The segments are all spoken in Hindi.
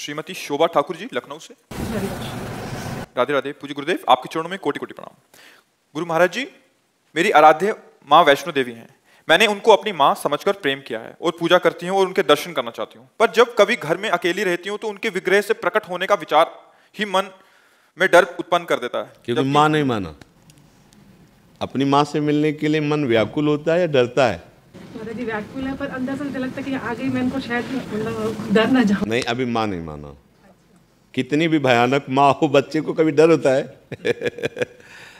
श्रीमती शोभा ठाकुर जी लखनऊ से राधे राधे पूज्य गुरुदेव आपके चरणों में कोटि कोटि प्रणाम गुरु महाराज जी मेरी आराध्य माँ वैष्णो देवी हैं मैंने उनको अपनी माँ समझकर प्रेम किया है और पूजा करती हूँ और उनके दर्शन करना चाहती हूँ पर जब कभी घर में अकेली रहती हूँ तो उनके विग्रह से प्रकट होने का विचार ही मन में डर उत्पन्न कर देता है क्योंकि माँ नहीं माना अपनी माँ से मिलने के लिए मन व्याकुल होता है या डरता है जी व्याकुल है पर अंदर से लगता कि आगे मैं इनको शायद डर ना नहीं अभी माँ नहीं माना कितनी भी भयानक माँ हो बच्चे को कभी डर होता है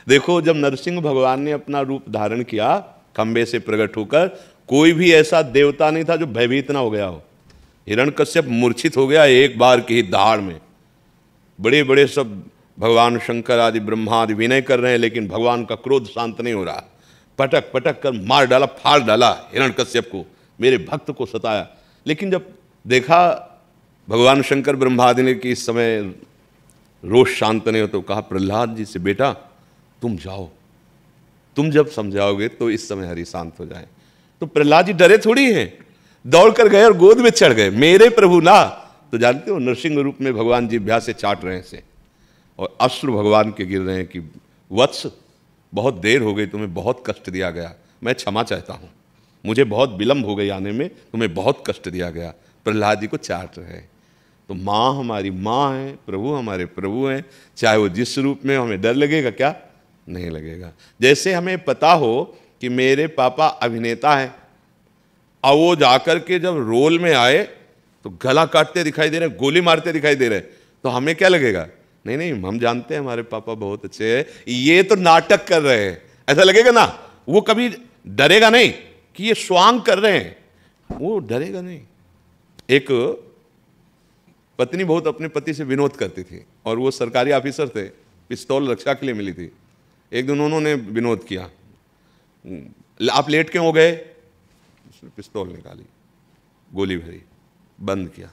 देखो जब नरसिंह भगवान ने अपना रूप धारण किया खंबे से प्रकट होकर कोई भी ऐसा देवता नहीं था जो भयभीत ना हो गया हो हिरण कश्यप मूर्छित हो गया एक बार की दहाड़ में बड़े बड़े सब भगवान शंकर आदि ब्रह्मा आदि विनय कर रहे हैं लेकिन भगवान का क्रोध शांत नहीं हो रहा पटक पटक कर मार डाला फाड़ डाला हिरण कश्यप को मेरे भक्त को सताया लेकिन जब देखा भगवान शंकर ब्रह्मादि ने कि इस समय रोष शांत नहीं हो तो कहा प्रहलाद जी से बेटा तुम जाओ तुम जब समझाओगे तो इस समय हरि शांत हो जाए तो प्रहलाद जी डरे थोड़ी हैं दौड़ कर गए और गोद में चढ़ गए मेरे प्रभु ना तो जानते हो नरसिंह रूप में भगवान जी भ्या से चाट रहे हैं से और अश्रु भगवान के गिर रहे हैं कि वत्स बहुत देर हो गई तुम्हें बहुत कष्ट दिया गया मैं क्षमा चाहता हूँ मुझे बहुत विलम्ब हो गई आने में तुम्हें बहुत कष्ट दिया गया प्रहलाद जी को चाट रहे हैं तो माँ हमारी माँ है प्रभु हमारे प्रभु हैं चाहे वो जिस रूप में हमें डर लगेगा क्या नहीं लगेगा जैसे हमें पता हो कि मेरे पापा अभिनेता हैं और वो जाकर के जब रोल में आए तो गला काटते दिखाई दे रहे गोली मारते दिखाई दे रहे तो हमें क्या लगेगा नहीं नहीं हम जानते हैं हमारे पापा बहुत अच्छे हैं ये तो नाटक कर रहे हैं ऐसा लगेगा ना वो कभी डरेगा नहीं कि ये स्वांग कर रहे हैं वो डरेगा नहीं एक पत्नी बहुत अपने पति से विनोद करती थी और वो सरकारी ऑफिसर थे पिस्तौल रक्षा के लिए मिली थी एक दिन उन्होंने विनोद किया आप लेट क्यों हो गए उसने पिस्तौल निकाली गोली भरी बंद किया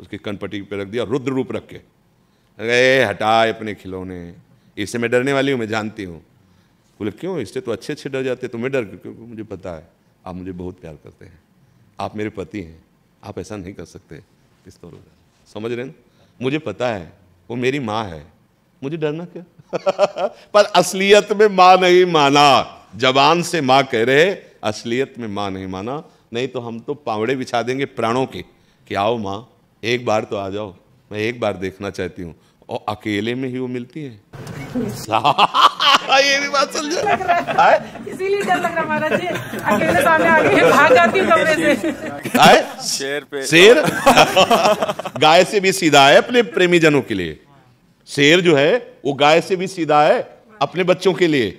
उसकी कनपट्टी पे रख दिया रुद्र रूप रख के गए हटाए अपने खिलौने इससे मैं डरने वाली हूँ मैं जानती हूँ बोले क्यों इससे तो अच्छे अच्छे डर जाते तुम्हें डर क्योंकि मुझे पता है आप मुझे बहुत प्यार करते हैं आप मेरे पति हैं आप ऐसा नहीं कर सकते इस तौर पर समझ रहे ना मुझे पता है वो मेरी माँ है मुझे डरना क्या पर असलियत में माँ नहीं माना जबान से माँ कह रहे असलियत में माँ नहीं माना नहीं तो हम तो पावड़े बिछा देंगे प्राणों के कि आओ माँ एक बार तो आ जाओ मैं एक बार देखना चाहती हूँ और अकेले में ही वो मिलती है ये भी बात समझ इसीलिए डर लग रहा अकेले सामने आ भाग जाती कमरे से शेर पे शेर गाय से भी सीधा है अपने प्रेमी जनों के लिए शेर जो है वो गाय से भी सीधा है अपने बच्चों के लिए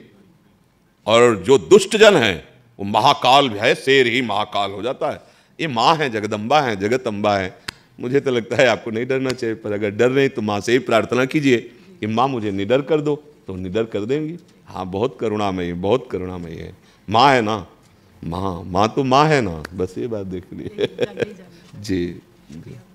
और जो दुष्ट जन है वो महाकाल है शेर ही महाकाल हो जाता है ये माँ है जगदम्बा है अम्बा है मुझे तो लगता है आपको नहीं डरना चाहिए पर अगर डर रहे तो माँ से ही प्रार्थना कीजिए कि माँ मुझे निडर कर दो तो निडर कर देंगी हाँ बहुत है बहुत करुणामय है माँ है ना माँ माँ तो माँ है ना बस ये बात देख लीजिए जी, जी।